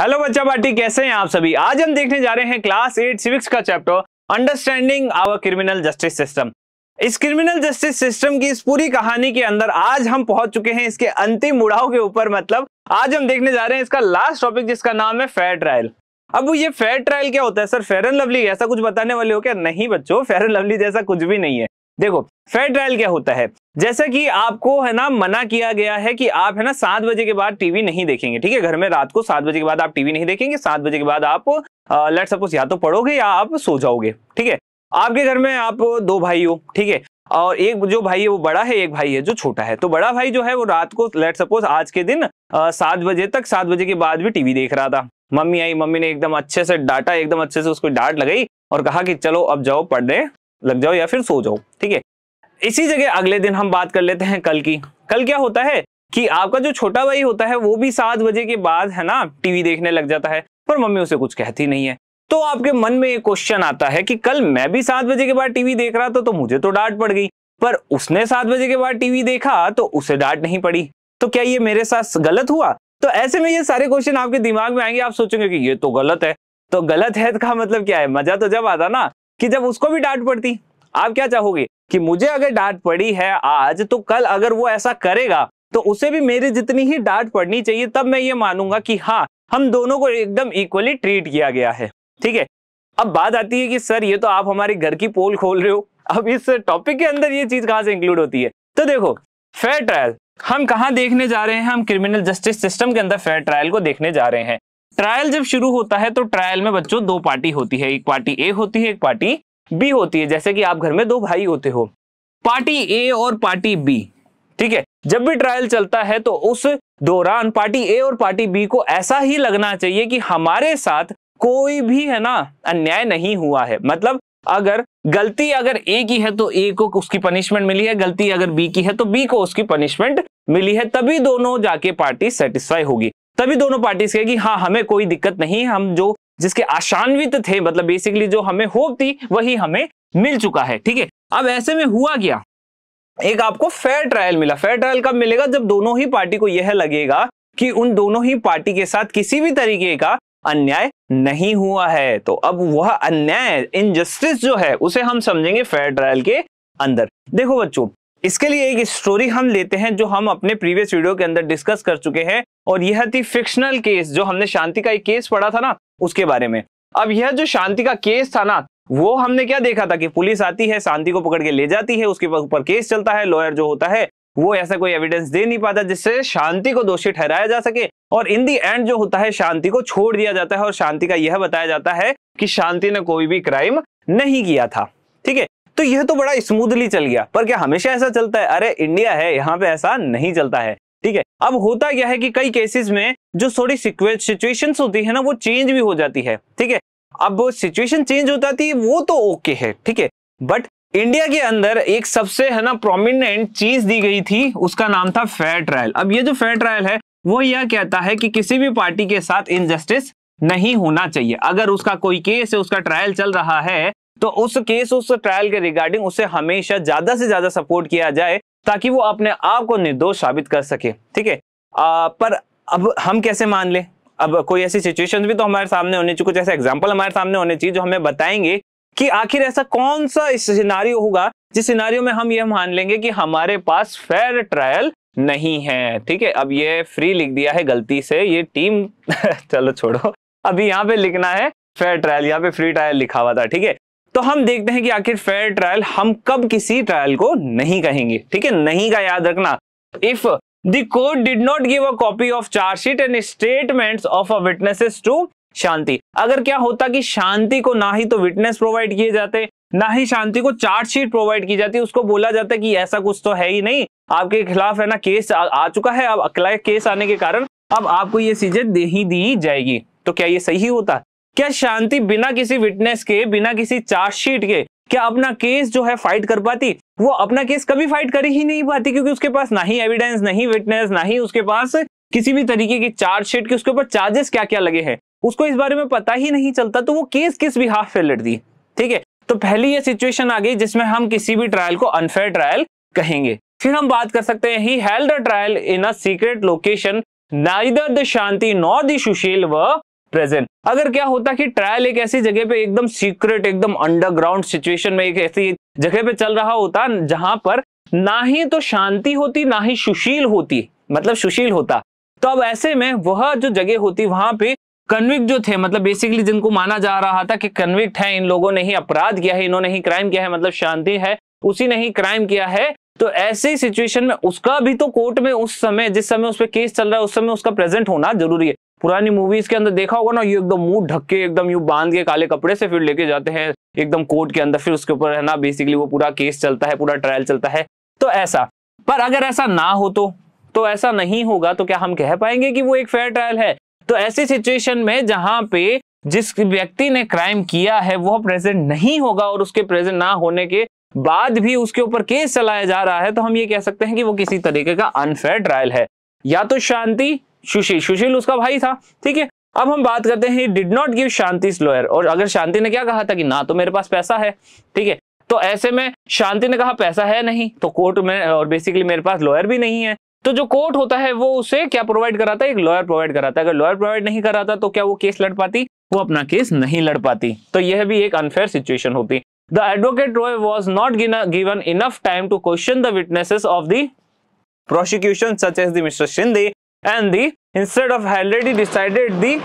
Hello बच्चा party कैसे हैं आप सभी आज हम देखने जा रहे हैं क्लास एट सिविक्स का chapter understanding our criminal justice system इस क्रिमिनल जस्टिस सिस्टम की इस पूरी कहानी के अंदर आज हम पहुंच चुके हैं इसके अंतिम उड़ाव के ऊपर मतलब आज हम देखने जा रहे हैं इसका लास्ट टॉपिक जिसका नाम है फेयर ट्रायल अब ये फेयर ट्रायल क्या होता है सर फेयर एंड लवली ऐसा कुछ बताने वाले हो क्या नहीं बच्चों फेयर एंड लवली जैसा कुछ भी नहीं है देखो फेयर ट्रायल क्या होता है जैसा कि आपको है ना मना किया गया है कि आप है ना सात बजे के बाद टीवी नहीं देखेंगे ठीक है घर में रात को सात बजे के बाद आप टीवी नहीं देखेंगे सात बजे के बाद आप लेट सपोज या तो पढ़ोगे या आप सो जाओगे ठीक है आपके घर में आप दो भाई हो ठीक है और एक जो भाई है वो बड़ा है एक भाई है जो छोटा है तो बड़ा भाई जो है वो रात को लेट सपोज आज के दिन सात बजे तक सात बजे के बाद भी टीवी देख रहा था मम्मी आई मम्मी ने एकदम अच्छे से डांटा एकदम अच्छे से उसको डांट लगाई और कहा कि चलो अब जाओ पढ़ने लग जाओ या फिर सो जाओ ठीक है इसी जगह अगले दिन हम बात कर लेते हैं कल की कल क्या होता है कि आपका जो छोटा भाई होता है वो भी सात बजे के बाद है ना टीवी देखने लग जाता है पर मम्मी उसे कुछ कहती नहीं है तो आपके मन में ये क्वेश्चन आता है कि कल मैं भी सात बजे के बाद टीवी देख रहा था तो मुझे तो डांट पड़ गई पर उसने सात बजे के बाद टीवी देखा तो उसे डांट नहीं पड़ी तो क्या ये मेरे साथ गलत हुआ तो ऐसे में ये सारे क्वेश्चन आपके दिमाग में आएंगे आप सोचेंगे कि ये तो गलत है तो गलत है का मतलब क्या है मजा तो जब आता ना कि जब उसको भी डांट पड़ती आप क्या चाहोगे कि मुझे अगर डांट पड़ी है आज तो कल अगर वो ऐसा करेगा तो उसे भी मेरी जितनी ही डांट पड़नी चाहिए तब मैं ये मानूंगा कि हाँ हम दोनों को एकदम इक्वली ट्रीट किया गया है ठीक है अब बात आती है कि सर ये तो आप हमारे घर की पोल खोल रहे हो अब इस टॉपिक के अंदर ये चीज कहां से इंक्लूड होती है तो देखो फेयर ट्रायल हम कहा देखने जा रहे हैं हम क्रिमिनल जस्टिस सिस्टम के अंदर फेयर ट्रायल को देखने जा रहे हैं ट्रायल जब शुरू होता है तो ट्रायल में बच्चों दो पार्टी होती है एक पार्टी ए होती है एक पार्टी बी होती है जैसे कि आप घर में दो भाई होते हो पार्टी ए और पार्टी बी ठीक है जब भी ट्रायल चलता है तो उस दौरान पार्टी ए और पार्टी बी को ऐसा ही लगना चाहिए कि हमारे साथ कोई भी है ना अन्याय नहीं हुआ है मतलब अगर गलती अगर ए की है तो ए को उसकी पनिशमेंट मिली है गलती अगर बी की है तो बी को उसकी पनिशमेंट मिली है तभी दोनों जाके पार्टी सेटिस्फाई होगी तभी दोनों पार्टीज कहेगी हाँ हमें कोई दिक्कत नहीं हम जो जिसके आशान्वित थे मतलब बेसिकली जो हमें होप थी वही हमें मिल चुका है ठीक है अब ऐसे में हुआ क्या एक आपको फेयर ट्रायल मिला फेयर ट्रायल कब मिलेगा जब दोनों ही पार्टी को यह लगेगा कि उन दोनों ही पार्टी के साथ किसी भी तरीके का अन्याय नहीं हुआ है तो अब वह अन्याय इनजस्टिस जो है उसे हम समझेंगे फेयर ट्रायल के अंदर देखो बच्चों इसके लिए एक स्टोरी हम लेते हैं जो हम अपने प्रीवियस वीडियो के अंदर डिस्कस कर चुके हैं और यह थी फिक्शनल केस जो हमने शांति का एक केस पढ़ा था ना उसके बारे में अब यह जो शांति का केस था ना वो हमने क्या देखा था कि पुलिस आती है शांति को पकड़ के ले जाती है उसके ऊपर केस चलता है लॉयर जो होता है वो ऐसा कोई एविडेंस दे नहीं पाता जिससे शांति को दोषी ठहराया जा सके और इन दी एंड जो होता है शांति को छोड़ दिया जाता है और शांति का यह बताया जाता है कि शांति ने कोई भी क्राइम नहीं किया था ठीक है तो यह तो बड़ा स्मूथली चल गया पर क्या हमेशा ऐसा चलता है अरे इंडिया है यहाँ पे ऐसा नहीं चलता है ठीक है अब होता क्या है कि कई केसेस में जो थोड़ी सिचुएशन होती है ना वो चेंज भी हो जाती है ठीक है अब सिचुएशन चेंज हो जाती है वो तो ओके है ठीक है बट इंडिया के अंदर एक सबसे है ना प्रोमिनेंट चीज दी गई थी उसका नाम था फेयर ट्रायल अब ये जो फेयर ट्रायल है वो यह कहता है कि किसी भी पार्टी के साथ इनजस्टिस नहीं होना चाहिए अगर उसका कोई केस है उसका ट्रायल चल रहा है तो उस केस उस ट्रायल के रिगार्डिंग उसे हमेशा ज्यादा से ज्यादा सपोर्ट किया जाए ताकि वो अपने आप को निर्दोष साबित कर सके ठीक है पर अब हम कैसे मान ले अब कोई ऐसी सिचुएशन भी तो हमारे सामने होनी चाहिए कुछ ऐसे एग्जाम्पल हमारे सामने होने चाहिए जो हमें बताएंगे कि आखिर ऐसा कौन सा सिनारियो होगा जिस सिनारियो में हम यह मान लेंगे कि हमारे पास फेयर ट्रायल नहीं है ठीक है अब ये फ्री लिख दिया है गलती से ये टीम चलो छोड़ो अभी यहाँ पे लिखना है फेयर ट्रायल यहाँ पे फ्री ट्रायल लिखा हुआ था ठीक है तो हम देखते हैं कि आखिर फेयर ट्रायल हम कब किसी ट्रायल को नहीं कहेंगे ठीक है नहीं का याद रखना if the court did not give a copy of chargesheet and statement of a witnesses to Shanti अगर क्या होता कि शांति को ना ही तो विटनेस प्रोवाइड किए जाते ना ही शांति को चार्जशीट प्रोवाइड की जाती उसको बोला जाता कि ऐसा कुछ तो है ही नहीं आपके खिलाफ है ना केस आ, आ चुका है अब अकला केस आने के कारण अब आपको ये चीजें दे ही दी जाएगी तो क्या ये सही होता क्या शांति बिना किसी विटनेस के बिना किसी चार्जशीट के क्या अपना केस जो है फाइट कर पाती वो अपना केस कभी फाइट कर ही नहीं पाती क्योंकि उसके पास ना ही एविडेंस ना ही विटनेस ना ही उसके पास किसी भी तरीके की चार्जशीट के उसके ऊपर चार्जेस क्या क्या लगे हैं उसको इस बारे में पता ही नहीं चलता तो वो केस किस भी हाफ पे लड़ती ठीक है तो पहली ये सिचुएशन आ गई जिसमें हम किसी भी ट्रायल को अनफेयर ट्रायल कहेंगे फिर हम बात कर सकते हैं he held a trial in a secret location neither the Shanti nor the Sushil were present अगर क्या होता कि ट्रायल एक ऐसी जगह पे एकदम सीक्रेट एकदम अंडरग्राउंड सिचुएशन में एक ऐसी जगह पे चल रहा होता जहां पर ना ही तो शांति होती ना ही सुशील होती मतलब सुशील होता तो अब ऐसे में वह जो जगह होती वहां पे कन्विक्ट जो थे मतलब बेसिकली जिनको माना जा रहा था कि कन्विक्ट है इन लोगों ने ही अपराध किया है इन्होंने ही क्राइम किया है मतलब शांति है उसी ने ही क्राइम किया है तो ऐसी सिचुएशन में उसका भी तो कोर्ट में उस समय जिस समय उस पर केस चल रहा है उस समय उसका प्रेजेंट होना जरूरी है पुरानी मूवीज के अंदर देखा होगा ना ये एकदम मुंह ढक एकदम यू बांध के काले कपड़े से फिर लेके जाते हैं एकदम कोर्ट के अंदर फिर उसके ऊपर है ना बेसिकली वो पूरा केस चलता है पूरा ट्रायल चलता है तो ऐसा पर अगर ऐसा ना हो तो तो ऐसा नहीं होगा तो क्या हम कह पाएंगे कि वो एक फेयर ट्रायल है तो ऐसी सिचुएशन में जहां पे जिस व्यक्ति ने क्राइम किया है वह प्रेजेंट नहीं होगा और उसके प्रेजेंट ना होने के बाद भी उसके ऊपर केस चलाया जा रहा है तो हम ये कह सकते हैं कि वो किसी तरीके का अनफेयर ट्रायल है या तो शांति सुशील सुशील उसका भाई था ठीक है अब हम बात करते हैं did not give Shanti lawyer और अगर शांति ने क्या कहा था कि ना तो मेरे पास पैसा है ठीक है तो ऐसे में शांति ने कहा पैसा है नहीं तो कोर्ट में और बेसिकली मेरे पास लॉयर भी नहीं है तो जो कोर्ट होता है वो उसे क्या प्रोवाइड कराता है एक लॉयर प्रोवाइड कराता है अगर लॉयर प्रोवाइड नहीं कराता तो क्या वो केस लड़ पाती वो अपना केस नहीं लड़ पाती तो यह भी एक अनफेयर सिचुएशन होती The advocate Roy was not given enough time to question the witnesses of the prosecution such as the Mr. Shinde and the instead of already decided the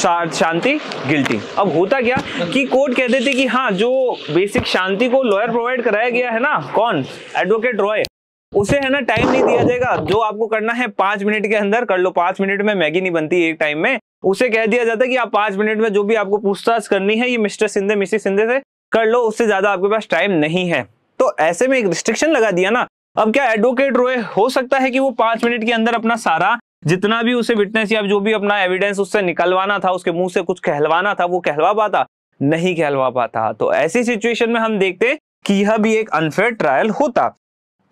Shanti guilty अब होता क्या कि कोर्ट कहते थे कि हाँ जो बेसिक शांति को लॉयर प्रोवाइड कराया गया है ना कौन एडवोकेट रॉय उसे है ना टाइम नहीं दिया जाएगा जो आपको करना है पांच मिनट के अंदर कर लो पांच मिनट में मैगी नहीं बनती एक टाइम में उसे कह दिया जाता है कि आप पांच मिनट में जो भी आपको पूछताछ करनी है ये मिस्टर सिंधे मिसी सिंधे से कर लो उससे ज्यादा आपके पास टाइम नहीं है तो ऐसे में एक रिस्ट्रिक्शन लगा दिया ना अब क्या एडवोकेट रोए हो सकता है कि वो पांच मिनट के अंदर अपना सारा जितना भी उसे विटनेस या जो भी अपना एविडेंस उससे निकलवाना था उसके मुंह से कुछ कहलवाना था वो कहलवा पाता नहीं कहलवा पाता तो ऐसी सिचुएशन में हम देखते कि यह भी एक अनफेयर ट्रायल होता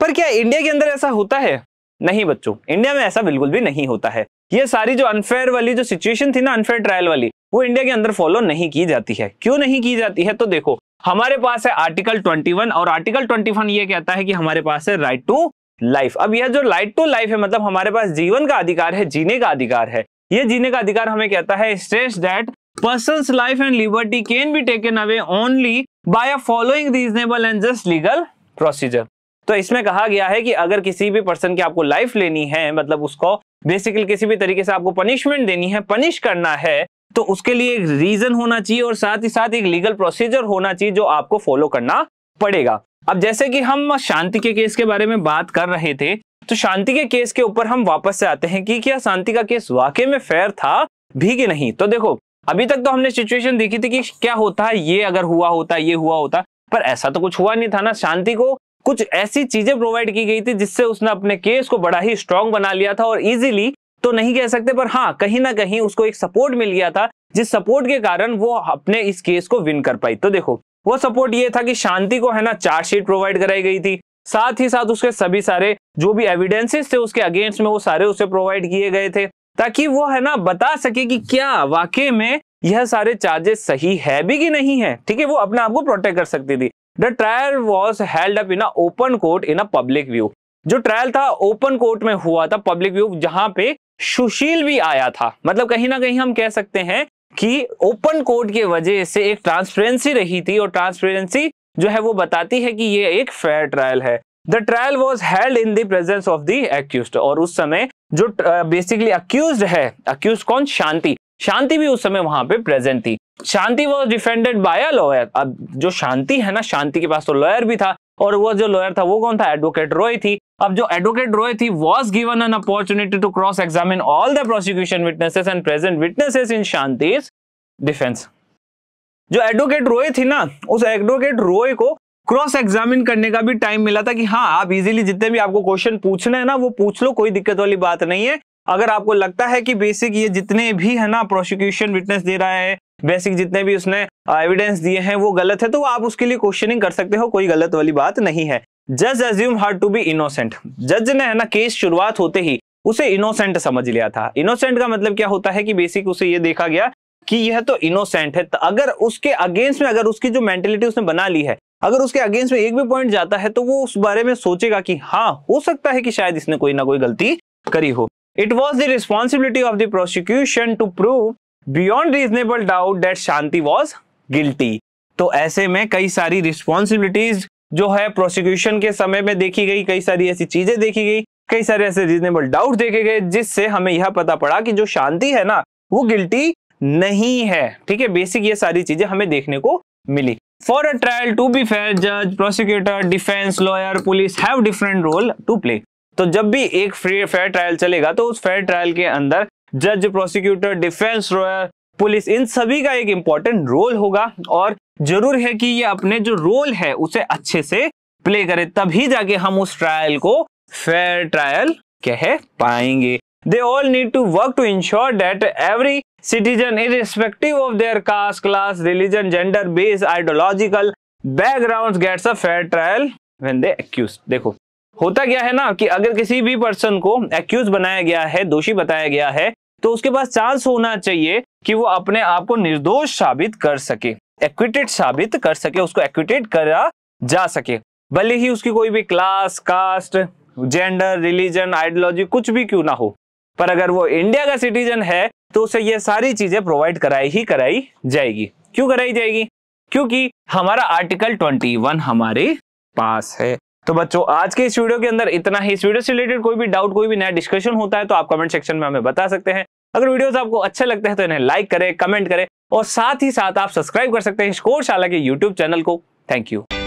पर क्या इंडिया के अंदर ऐसा होता है नहीं बच्चों इंडिया में ऐसा बिल्कुल भी नहीं होता है ये सारी जो अनफेयर वाली जो सिचुएशन थी ना अनफेयर ट्रायल वाली वो इंडिया के अंदर फॉलो नहीं की जाती है क्यों नहीं की जाती है तो देखो हमारे पास है आर्टिकल 21 और आर्टिकल 21 ये कहता है कि हमारे पास है राइट टू लाइफ अब यह जो राइट टू लाइफ है मतलब हमारे पास जीवन का अधिकार है जीने का अधिकार है यह जीने का अधिकार हमें कहता है stress that person life and liberty can be taken away only by following reasonable and just legal procedure तो इसमें कहा गया है कि अगर किसी भी पर्सन की आपको लाइफ लेनी है मतलब उसको बेसिकली किसी भी तरीके से आपको पनिशमेंट देनी है पनिश करना है तो उसके लिए एक रीजन होना चाहिए और साथ ही साथ एक लीगल प्रोसीजर होना चाहिए जो आपको फॉलो करना पड़ेगा अब जैसे कि हम शांति के केस के बारे में बात कर रहे थे तो शांति के केस के ऊपर हम वापस से आते हैं कि क्या शांति का केस वाकई में फेयर था भी कि नहीं तो देखो अभी तक तो हमने सिचुएशन देखी थी कि क्या होता है ये अगर हुआ होता ये हुआ होता पर ऐसा तो कुछ हुआ नहीं था ना शांति को कुछ ऐसी चीजें प्रोवाइड की गई थी जिससे उसने अपने केस को बड़ा ही स्ट्रांग बना लिया था और इजीली तो नहीं कह सकते पर हाँ कहीं ना कहीं उसको एक सपोर्ट मिल गया था जिस सपोर्ट के कारण वो अपने इस केस को विन कर पाई तो देखो वो सपोर्ट ये था कि शांति को है ना चार्जशीट प्रोवाइड कराई गई थी साथ ही साथ उसके सभी सारे जो भी एविडेंसेस थे उसके अगेंस्ट में वो सारे उसे प्रोवाइड किए गए थे ताकि वो है ना बता सके कि क्या वाकई में यह सारे चार्जेस सही है भी कि नहीं है ठीक है वो अपने आप को प्रोटेक्ट कर सकती थी the trial was held up in open court in a public view जो ट्रायल था ओपन कोर्ट में हुआ था पब्लिक व्यू जहां पे सुशील भी आया था मतलब कहीं ना कहीं हम कह सकते हैं कि ओपन कोड के वजह से एक ट्रांसपेरेंसी रही थी और ट्रांसपेरेंसी जो है वो बताती है कि ये एक फेयर ट्रायल है the trial was held in the presence of the accuse और उस समय जो बेसिकली अक्यूज है अक्यूज कौन शांति शांति भी उस समय वहां पे प्रेजेंट थी Shanti was defended by a lawyer अब जो शांति है ना शांति के पास तो लॉयर भी था और वो जो लॉयर था वो कौन था एडवोकेट रॉय थी अब जो एडवोकेट रॉय थी was given an opportunity to cross examine all the prosecution witnesses and present witnesses in Shanti defence जो एडवोकेट रॉय थी ना उस एडवोकेट रॉय को क्रॉस एग्जामिन करने का भी टाइम मिला था कि हाँ आप इजीली जितने भी आपको क्वेश्चन पूछना है ना वो पूछ लो कोई दिक्कत वाली बात नहीं है अगर आपको लगता है कि बेसिक ये जितने भी है ना प्रोसिक्यूशन विटनेस दे रहा है बेसिक जितने भी उसने एविडेंस दिए हैं वो गलत है तो आप उसके लिए क्वेश्चनिंग कर सकते हो कोई गलत वाली बात नहीं है जज assume her to be innocent जज ने है ना केस शुरुआत होते ही उसे इनोसेंट समझ लिया था इनोसेंट का मतलब क्या होता है कि बेसिक उसे ये देखा गया कि यह तो इनोसेंट है तो अगर उसके अगेंस्ट में अगर उसकी जो मेंटेलिटी उसने बना ली है अगर उसके अगेंस्ट में एक भी पॉइंट जाता है तो वो उस बारे में सोचेगा कि हाँ हो सकता है कि शायद इसने कोई ना कोई गलती करी हो it was the responsibility of the prosecution to prove beyond reasonable doubt that Shanti was guilty तो ऐसे में कई सारी रिस्पॉन्सिबिलिटीज जो है प्रोसिक्यूशन के समय में देखी गई कई सारी ऐसी चीजें देखी गई कई सारे ऐसे रीजनेबल डाउट देखे गए जिससे हमें यह पता पड़ा कि जो शांति है ना वो गिल्टी नहीं है ठीक है बेसिक ये सारी चीजें हमें देखने को मिली for a trial to be fair जज prosecutor defence lawyer police have different role to play तो जब भी एक फ्री फेयर ट्रायल चलेगा तो उस फेयर ट्रायल के अंदर जज प्रोसिक्यूटर डिफेंस लॉयर पुलिस इन सभी का एक इंपॉर्टेंट रोल होगा और जरूर है कि ये अपने जो रोल है उसे अच्छे से प्ले करे तभी जाके हम उस ट्रायल को फेयर ट्रायल कह पाएंगे they all need to work to ensure that every citizen irrespective of their caste class religion gender base ideological background gets a fair trial when they accuse देखो होता क्या है ना कि अगर किसी भी पर्सन को एक्यूज बनाया गया है दोषी बताया गया है तो उसके पास चांस होना चाहिए कि वो अपने आप को निर्दोष साबित कर सके एक्विटेड साबित कर सके उसको एक्विटेड करा जा सके भले ही उसकी कोई भी class caste gender religion ideology कुछ भी क्यों ना हो पर अगर वो इंडिया का सिटीजन है तो उसे ये सारी चीजें प्रोवाइड कराई ही कराई जाएगी क्यों कराई जाएगी क्योंकि हमारा आर्टिकल 21 हमारे पास है तो बच्चों आज के इस वीडियो के अंदर इतना ही इस वीडियो से रिलेटेड कोई भी डाउट कोई भी नया डिस्कशन होता है तो आप कमेंट सेक्शन में हमें बता सकते हैं अगर वीडियोस आपको अच्छे लगते हैं तो इन्हें लाइक करें कमेंट करें और साथ ही साथ आप सब्सक्राइब कर सकते हैं स्कोर शाला के यूट्यूब चैनल को थैंक यू